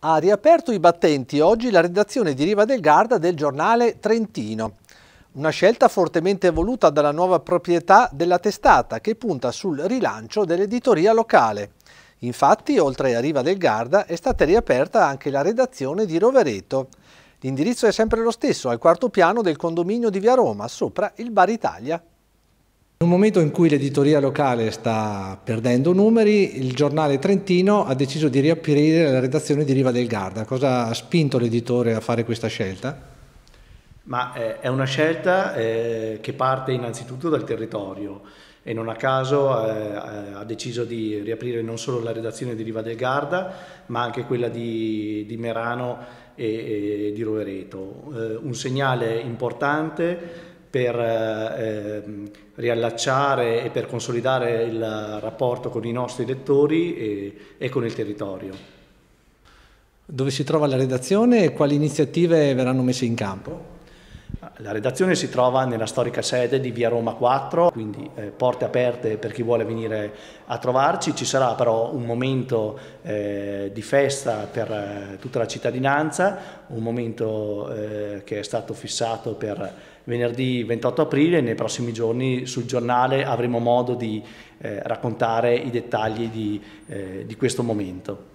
Ha riaperto i battenti oggi la redazione di Riva del Garda del giornale Trentino. Una scelta fortemente voluta dalla nuova proprietà della testata che punta sul rilancio dell'editoria locale. Infatti, oltre a Riva del Garda, è stata riaperta anche la redazione di Rovereto. L'indirizzo è sempre lo stesso, al quarto piano del condominio di Via Roma, sopra il Bar Italia in un momento in cui l'editoria locale sta perdendo numeri, il giornale Trentino ha deciso di riaprire la redazione di Riva del Garda. Cosa ha spinto l'editore a fare questa scelta? Ma eh, è una scelta eh, che parte innanzitutto dal territorio e non a caso eh, ha deciso di riaprire non solo la redazione di Riva del Garda, ma anche quella di, Merano e, di Rovereto. un segnale importante per eh, riallacciare e per consolidare il rapporto con i nostri lettori e, e con il territorio. Dove si trova la redazione e quali iniziative verranno messe in campo? La redazione si trova nella storica sede di Via Roma 4, quindi eh, porte aperte per chi vuole venire a trovarci. Ci sarà però un momento eh, di festa per eh, tutta la cittadinanza, un momento eh, che è stato fissato per venerdì 28 aprile. Nei prossimi giorni sul giornale avremo modo di eh, raccontare i dettagli di, eh, di questo momento.